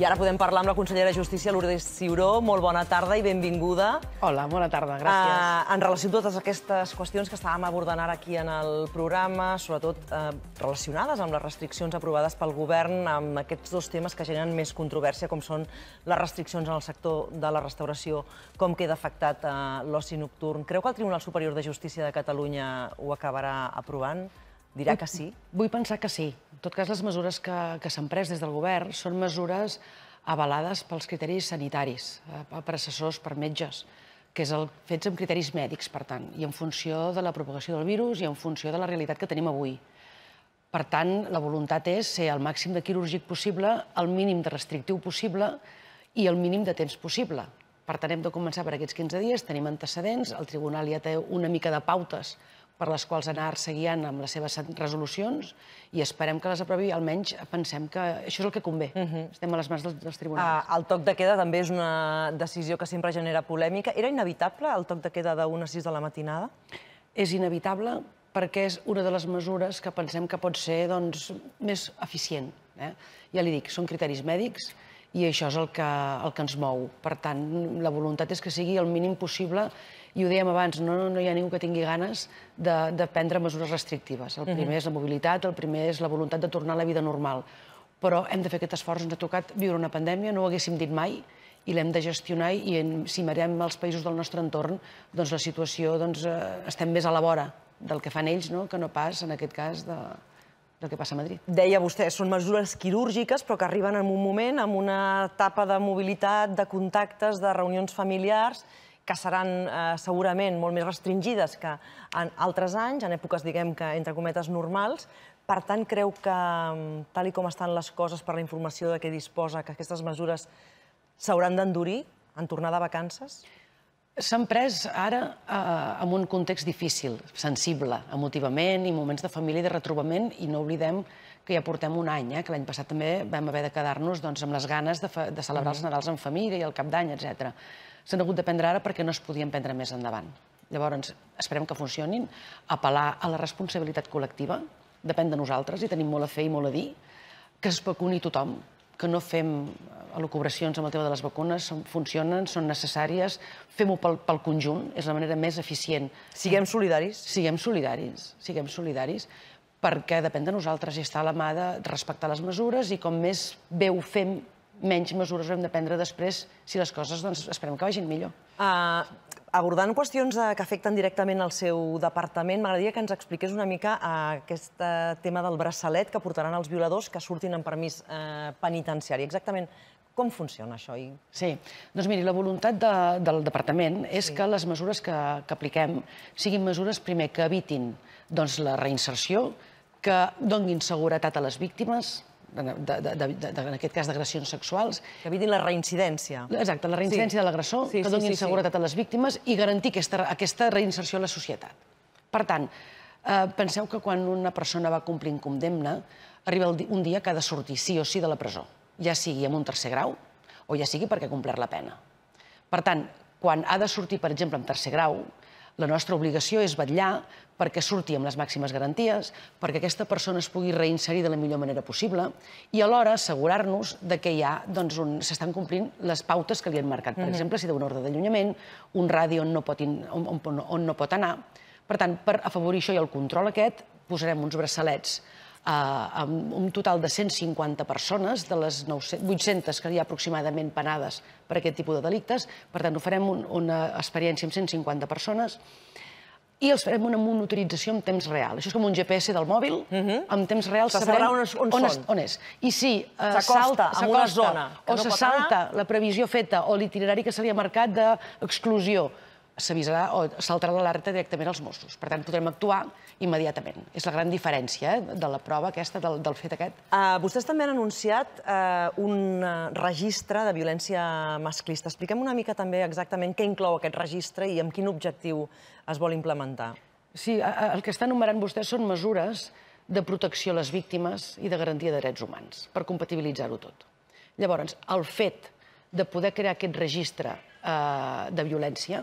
I ara podem parlar amb la consellera de Justícia, Lourdes Ciuró. Molt bona tarda i benvinguda. Hola, bona tarda, gràcies. Eh, en relació a totes aquestes qüestions que estàvem abordant ara aquí en el programa, sobretot eh, relacionades amb les restriccions aprovades pel govern, amb aquests dos temes que generen més controvèrsia, com són les restriccions en el sector de la restauració, com queda afectat eh, l'oci nocturn. Creu que el Tribunal Superior de Justícia de Catalunya ho acabarà aprovant? Dirà que sí? Vull pensar que sí. En tot cas, les mesures que, que s'han pres des del govern són mesures avalades pels criteris sanitaris, eh, per assessors, per metges, que és el fets amb criteris mèdics, per tant, i en funció de la propagació del virus i en funció de la realitat que tenim avui. Per tant, la voluntat és ser el màxim de quirúrgic possible, el mínim de restrictiu possible i el mínim de temps possible. Per tant, hem de començar per aquests 15 dies, tenim antecedents, el tribunal ja té una mica de pautes per les quals anar seguint amb les seves resolucions i esperem que les aprovi, almenys pensem que això és el que convé. Uh mhm. -huh. Estem a les mans dels, dels tribunals. Ah, el toc de queda també és una decisió que sempre genera polèmica. Era inevitable el toc de queda d'una a 6 de la matinada? És inevitable perquè és una de les mesures que pensem que pot ser doncs, més eficient. Eh? Ja li dic, són criteris mèdics, i això és el que, el que ens mou. Per tant, la voluntat és que sigui el mínim possible i ho dèiem abans, no, no hi ha ningú que tingui ganes de, de prendre mesures restrictives. El primer uh -huh. és la mobilitat, el primer és la voluntat de tornar a la vida normal. Però hem de fer aquest esforç, ens ha tocat viure una pandèmia, no ho haguéssim dit mai, i l'hem de gestionar i en, si mirem els països del nostre entorn, doncs la situació doncs, eh, estem més a la vora del que fan ells, no? que no pas, en aquest cas, de, del que passa a Madrid. Deia vostè, són mesures quirúrgiques, però que arriben en un moment amb una etapa de mobilitat, de contactes, de reunions familiars, que seran eh, segurament molt més restringides que en altres anys, en èpoques, diguem que entre cometes, normals. Per tant, creu que, mm, tal i com estan les coses per la informació de què disposa, que aquestes mesures s'hauran d'endurir en tornar de vacances? s'han pres ara eh, en un context difícil, sensible, emotivament i moments de família i de retrobament, i no oblidem que ja portem un any, eh, que l'any passat també vam haver de quedar-nos doncs, amb les ganes de, de celebrar els Nadals en família i el cap d'any, etc. S'han hagut de prendre ara perquè no es podien prendre més endavant. Llavors, esperem que funcionin, apel·lar a la responsabilitat col·lectiva, depèn de nosaltres, i tenim molt a fer i molt a dir, que es vacuni tothom, que no fem eh, elucubracions amb el tema de les vacunes, funcionen, són necessàries, fem-ho pel, pel conjunt, és la manera més eficient. Siguem solidaris? Siguem solidaris, siguem solidaris, perquè depèn de nosaltres i està a la mà de respectar les mesures i com més bé ho fem, menys mesures hem de prendre després si les coses doncs, esperem que vagin millor. Uh, Abordant qüestions eh, que afecten directament al seu departament, m'agradaria que ens expliqués una mica eh, aquest eh, tema del braçalet que portaran els violadors que surtin en permís penitenciari. Exactament com funciona això? I... Sí, doncs miri, la voluntat del departament és que les mesures que, que apliquem siguin mesures, primer, que evitin doncs, la reinserció, que donguin seguretat a les víctimes, en aquest cas d'agressions sexuals. Que evitin la reincidència. Exacte, la reincidència de l'agressor, que donin seguretat a les víctimes i garantir aquesta, aquesta reinserció a la societat. Per tant, eh, penseu que quan una persona va complint condemna, arriba un dia que ha de sortir sí o sí de la presó, ja sigui en un tercer grau o ja sigui perquè ha complert la pena. Per tant, quan ha de sortir, per exemple, en tercer grau, la nostra obligació és vetllar perquè surti amb les màximes garanties, perquè aquesta persona es pugui reinserir de la millor manera possible i alhora assegurar-nos de que hi ha, doncs, s'estan complint les pautes que li han marcat. Per mm-hmm. exemple, si té un ordre d'allunyament, un ràdio no, pot on no pot anar. Per tant, per afavorir això i el control aquest, posarem uns braçalets amb un total de 150 persones, de les 800 que hi ha aproximadament penades per aquest tipus de delictes. Per tant, ho farem una experiència amb 150 persones i els farem una monitorització en temps real. Això és com un GPS del mòbil, mhm. en temps real sabrem on, és, on, on, és, on és. I si eh, s'acosta a una zona o no se salta anar... la previsió feta o l'itinerari que se li ha marcat d'exclusió, s'avisarà o saltarà l'alerta directament als Mossos. Per tant, podrem actuar immediatament. És la gran diferència eh, de la prova aquesta, del, del fet aquest. Ah, vostès també han anunciat eh, un eh, registre de violència masclista. Expliquem una mica també exactament què inclou aquest registre i amb quin objectiu es vol implementar. Sí, el que està enumerant vostès són mesures de protecció a les víctimes i de garantia de drets humans, per compatibilitzar-ho tot. Llavors, el fet de poder crear aquest registre eh, de violència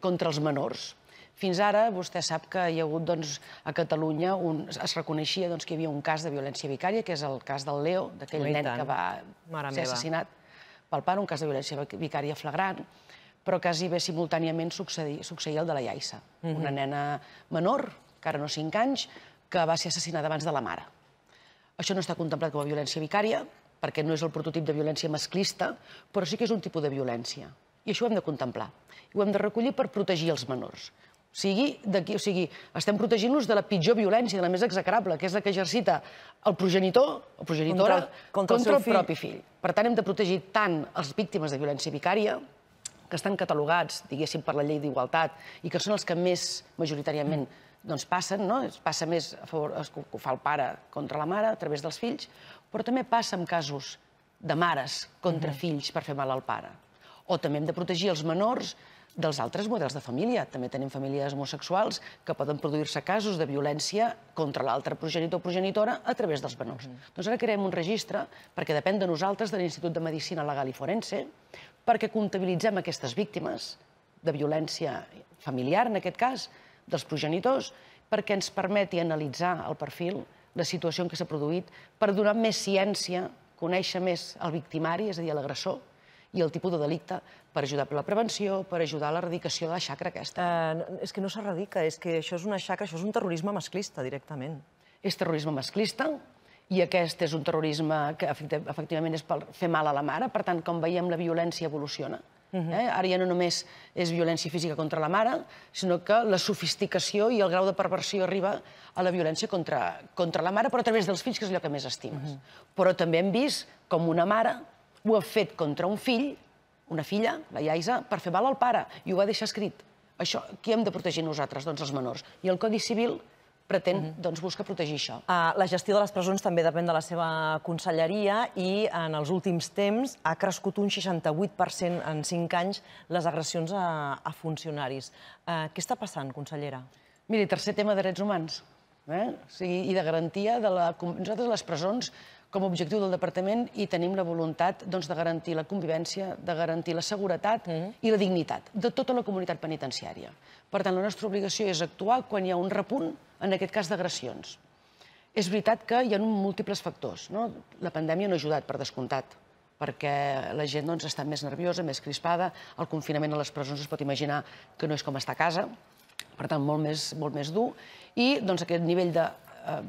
contra els menors. Fins ara, vostè sap que hi ha hagut doncs, a Catalunya, un, es reconeixia doncs, que hi havia un cas de violència vicària, que és el cas del Leo, d'aquell nen que va Mare ser assassinat pel pare, un cas de violència vicària flagrant, però quasi bé simultàniament succeïa el de la Iaissa, mhm. una nena menor, que ara no 5 anys, que va ser assassinada abans de la mare. Això no està contemplat com a violència vicària, perquè no és el prototip de violència masclista, però sí que és un tipus de violència. I això ho hem de contemplar. Ho hem de recollir per protegir els menors. O sigui, o sigui estem protegint nos de la pitjor violència, de la més execrable, que és la que exercita el progenitor o progenitora contra, contra, contra el, el propi fill. Per tant, hem de protegir tant els víctimes de violència vicària, que estan catalogats, diguéssim, per la llei d'igualtat i que són els que més majoritàriament doncs, passen, no? Es passa més a favor, que ho fa el pare contra la mare a través dels fills, però també passa en casos de mares contra fills per fer mal al pare o també hem de protegir els menors dels altres models de família. També tenim famílies homosexuals que poden produir-se casos de violència contra l'altre progenitor o progenitora a través dels menors. Mm. Doncs ara creem un registre, perquè depèn de nosaltres, de l'Institut de Medicina Legal i Forense, perquè comptabilitzem aquestes víctimes de violència familiar, en aquest cas, dels progenitors, perquè ens permeti analitzar el perfil, la situació en què s'ha produït, per donar més ciència, conèixer més el victimari, és a dir, l'agressor, i el tipus de delicte per ajudar a la prevenció, per ajudar a l'eradicació de la xacra aquesta. Eh, és que no s'erradica, és que això és una xacra, això és un terrorisme masclista directament. És terrorisme masclista, i aquest és un terrorisme que efectivament és per fer mal a la mare. Per tant, com veiem, la violència evoluciona. Mhm. eh? Ara ja no només és violència física contra la mare, sinó que la sofisticació i el grau de perversió arriba a la violència contra, contra la mare, però a través dels fills, que és allò que més estimes. Mhm. Però també hem vist com una mare ho ha fet contra un fill, una filla, la Iaisa, per fer mal al pare, i ho va deixar escrit. Això, qui hem de protegir nosaltres? Doncs els menors. I el Codi Civil pretén, mhm. doncs, busca protegir això. Ah, la gestió de les presons també depèn de la seva conselleria i en els últims temps ha crescut un 68% en 5 anys les agressions a, a funcionaris. Eh, què està passant, consellera? Miri, tercer tema, drets humans. Eh? I de garantia de la... Nosaltres les presons com a objectiu del departament i tenim la voluntat doncs, de garantir la convivència, de garantir la seguretat mhm. i la dignitat de tota la comunitat penitenciària. Per tant, la nostra obligació és actuar quan hi ha un repunt, en aquest cas d'agressions. És veritat que hi ha múltiples factors. No? La pandèmia no ha ajudat, per descomptat, perquè la gent doncs, està més nerviosa, més crispada, el confinament a les presons es pot imaginar que no és com estar a casa, per tant, molt més, molt més dur, i doncs, aquest nivell de eh,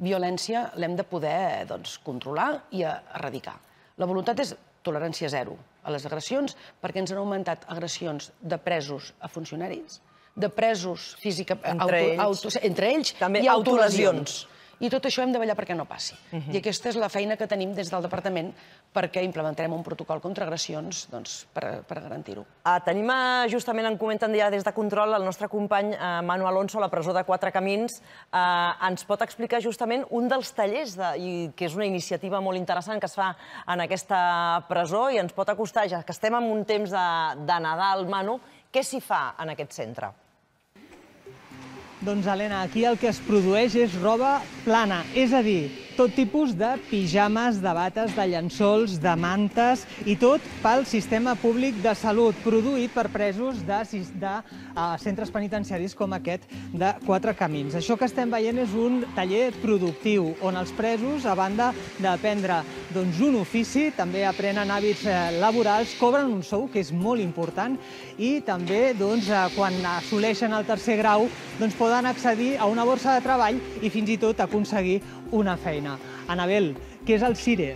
violència l'hem de poder doncs, controlar i erradicar. La voluntat és tolerància zero a les agressions, perquè ens han augmentat agressions de presos a funcionaris, de presos física... Entre ells. entre ells. També i autolesions. autolesions i tot això hem de ballar perquè no passi. I aquesta és la feina que tenim des del departament perquè implementarem un protocol contra agressions doncs, per, per garantir-ho. Ah, tenim a, eh, justament, en comenten ja des de control, el nostre company eh, Manu Alonso, a la presó de Quatre Camins, eh, ens pot explicar justament un dels tallers, de, i, que és una iniciativa molt interessant que es fa en aquesta presó i ens pot acostar, ja que estem en un temps de, de Nadal, Manu, què s'hi fa en aquest centre? Doncs Helena, aquí el que es produeix és roba plana, és a dir, tot tipus de pijames, de bates, de llençols, de mantes i tot pel sistema públic de salut produït per presos de, de uh, centres penitenciaris com aquest de Quatre Camins. Això que estem veient és un taller productiu on els presos, a banda d'aprendre doncs, un ofici, també aprenen hàbits eh, laborals, cobren un sou que és molt important i també doncs, eh, quan assoleixen el tercer grau doncs, poden accedir a una borsa de treball i fins i tot aconseguir una feina feina. Anabel, què és el CIRE?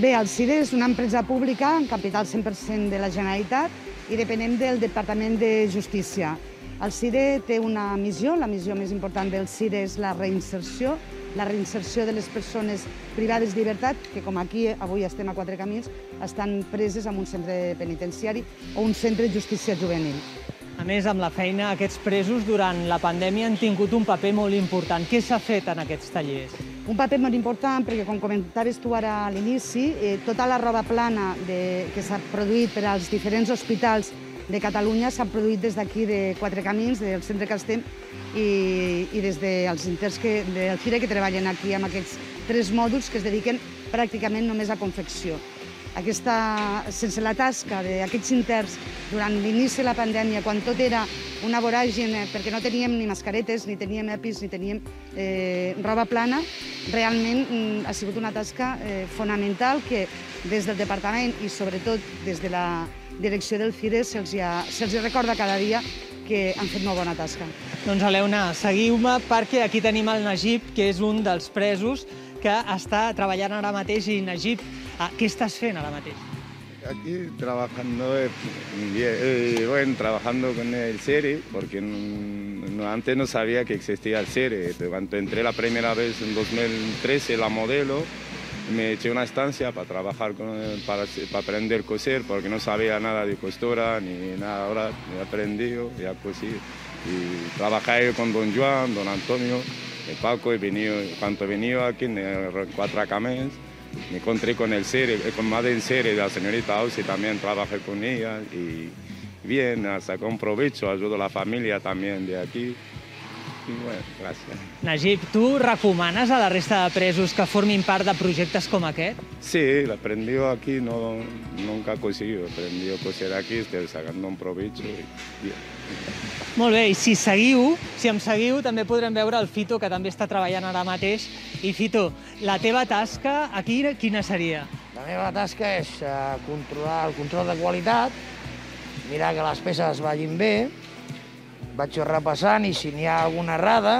Bé, el CIRE és una empresa pública amb capital 100% de la Generalitat i depenem del Departament de Justícia. El CIRE té una missió, la missió més important del CIRE és la reinserció, la reinserció de les persones privades de llibertat, que com aquí avui estem a Quatre Camins, estan preses en un centre penitenciari o un centre de justícia juvenil. A més, amb la feina, aquests presos durant la pandèmia han tingut un paper molt important. Què s'ha fet en aquests tallers? Un paper molt important perquè, com comentaves tu ara a l'inici, eh, tota la roba plana de, que s'ha produït per als diferents hospitals de Catalunya s'ha produït des d'aquí, de Quatre Camins, del centre que estem, i, i des dels interns que, del FIRE que treballen aquí amb aquests tres mòduls que es dediquen pràcticament només a confecció aquesta, sense la tasca d'aquests interns durant l'inici de la pandèmia, quan tot era una voràgine, perquè no teníem ni mascaretes, ni teníem EPIs, ni teníem eh, roba plana, realment mm, ha sigut una tasca eh, fonamental que des del departament i sobretot des de la direcció del CIRE se'ls ha, se recorda cada dia que han fet molt bona tasca. Doncs Aleona, seguiu-me perquè aquí tenim el Najib, que és un dels presos que està treballant ara mateix i Najib, Ah, ¿Qué estás haciendo la ara Aquí trabajando, eh, trabajando con el serie porque no, antes no sabía que existía el serie. Cuando entré la primera vez en 2013, la modelo, me eché una estancia para trabajar, con, para, aprender a coser, porque no sabía nada de costura ni nada. Ahora he aprendido a coser. Y trabajé con don Juan, don Antonio, el Paco, y venido, cuando he venido aquí en Cuatracamés, me encontré con el ser, eh, con más del serie, la señorita Ausi también trabajé con ella y bien, sacó un provecho, ayudo a la familia también de aquí. Y bueno, gracias. Najib, ¿tú recomanes a la resta de presos que formen parte de proyectos como aquest? Sí, aprendió aquí, no, nunca he conseguido, aprendió a coser aquí, estoy sacando un provecho. Y, bien. Molt bé, i si seguiu, si em seguiu, també podrem veure el Fito, que també està treballant ara mateix. I Fito, la teva tasca aquí quina seria? La meva tasca és uh, controlar el control de qualitat, mirar que les peces vagin bé, vaig repassant i si n'hi ha alguna errada,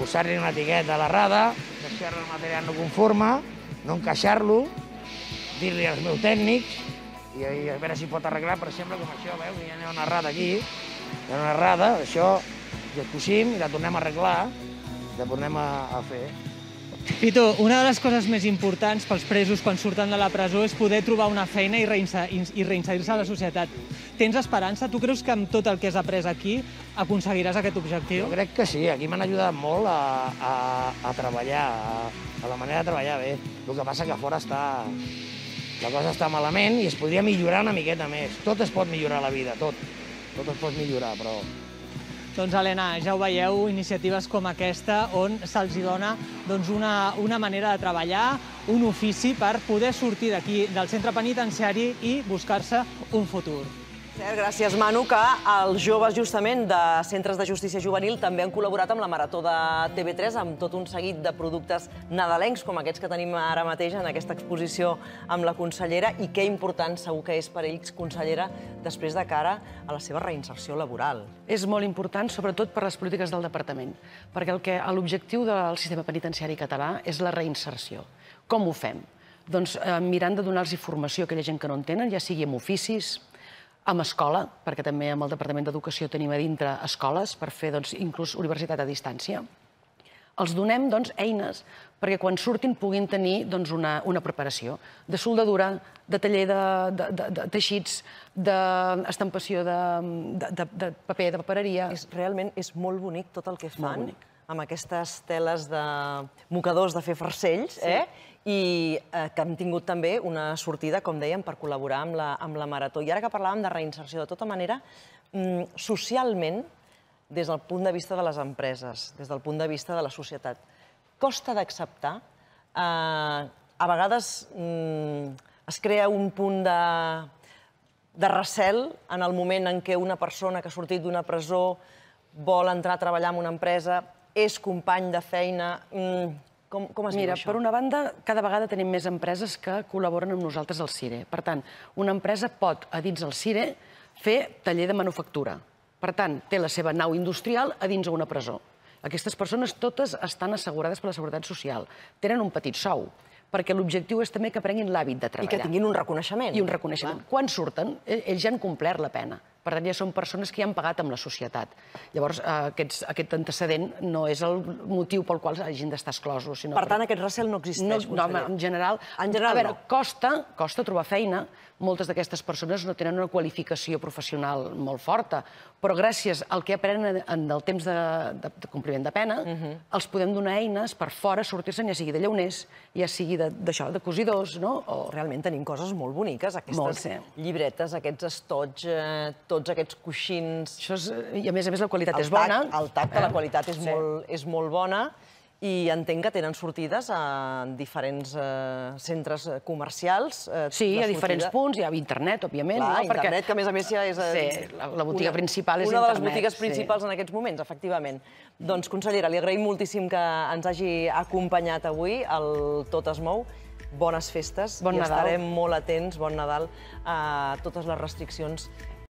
posar-li una etiqueta a l'errada, deixar el material no conforme, no encaixar-lo, dir-li als meus tècnics i, i a veure si pot arreglar, per exemple, com això, veu, que hi ha una errada aquí, hi ha una errada, això, i et cosim i la tornem a arreglar, la tornem a, a fer. Pitu, una de les coses més importants pels presos quan surten de la presó és poder trobar una feina i reinserir-se a la societat. Tens esperança? Tu creus que amb tot el que has après aquí aconseguiràs aquest objectiu? Jo crec que sí. Aquí m'han ajudat molt a, a, a treballar, a, a la manera de treballar bé. El que passa que fora està... La cosa està malament i es podria millorar una miqueta més. Tot es pot millorar a la vida, tot tot es pot millorar, però... Doncs, Helena, ja ho veieu, iniciatives com aquesta, on se'ls dona doncs, una, una manera de treballar, un ofici per poder sortir d'aquí, del centre penitenciari, i buscar-se un futur. Cert, gràcies, Manu, que els joves justament de centres de justícia juvenil també han col·laborat amb la Marató de TV3 amb tot un seguit de productes nadalencs com aquests que tenim ara mateix en aquesta exposició amb la consellera i què important segur que és per ells, consellera, després de cara a la seva reinserció laboral. És molt important, sobretot per les polítiques del departament, perquè el que l'objectiu del sistema penitenciari català és la reinserció. Com ho fem? Doncs eh, mirant de donar-los formació a aquella gent que no en tenen, ja sigui amb oficis, amb escola, perquè també amb el Departament d'Educació tenim a dintre escoles per fer doncs, inclús universitat a distància. Els donem doncs, eines perquè quan surtin puguin tenir doncs, una, una preparació de soldadura, de taller de, de, de, de teixits, d'estampació de, de, de, de paper, de papereria... És, realment és molt bonic tot el que fan. Molt bonic amb aquestes teles de mocadors de fer farcells, eh? i eh, que hem tingut també una sortida, com dèiem, per col·laborar amb la, amb la Marató. I ara que parlàvem de reinserció, de tota manera, mm, socialment, des del punt de vista de les empreses, des del punt de vista de la societat, costa d'acceptar. Eh, a vegades mm, es crea un punt de, de recel en el moment en què una persona que ha sortit d'una presó vol entrar a treballar en una empresa és company de feina... Mm, com, com es Mira, per una banda, cada vegada tenim més empreses que col·laboren amb nosaltres al CIRE. Per tant, una empresa pot, a dins del CIRE, fer taller de manufactura. Per tant, té la seva nau industrial a dins d'una presó. Aquestes persones totes estan assegurades per la Seguretat Social. Tenen un petit sou, perquè l'objectiu és també que prenguin l'hàbit de treballar. I que tinguin un reconeixement. I un reconeixement. Clar. Quan surten, eh, ells ja han complert la pena. Per tant, ja són persones que ja han pagat amb la societat. Llavors, eh, aquest antecedent no és el motiu pel qual hagin d'estar esclosos. Sinó per tant, aquest recel no existeix, no, conseller. No, en general... En general a veure, costa, costa trobar feina. Moltes d'aquestes persones no tenen una qualificació professional molt forta, però gràcies al que aprenen en el temps de, de, compliment de pena, mhm. els podem donar eines per fora sortir-se'n, ja sigui de llauners, ja sigui d'això, de, cosidors, no? O... Realment tenim coses molt boniques, aquestes llibretes, aquests estots, eh, tot tots aquests coixins... Això és, eh, I a més a més la qualitat el és bona. Tac, el tacte, la eh? qualitat és, sí. molt, és molt bona i entenc que tenen sortides en diferents eh, centres eh, comercials. Eh, sí, a diferents punts, hi ha internet, òbviament. Clar, no? internet, Perquè... que a més a més ja és... Sí, la, la botiga una, principal és internet. Una de les botigues principals sí. en aquests moments, efectivament. Doncs, consellera, li agraïm moltíssim que ens hagi acompanyat avui al Tot es mou. Bones festes. Bon I Nadal. estarem molt atents, bon Nadal, a totes les restriccions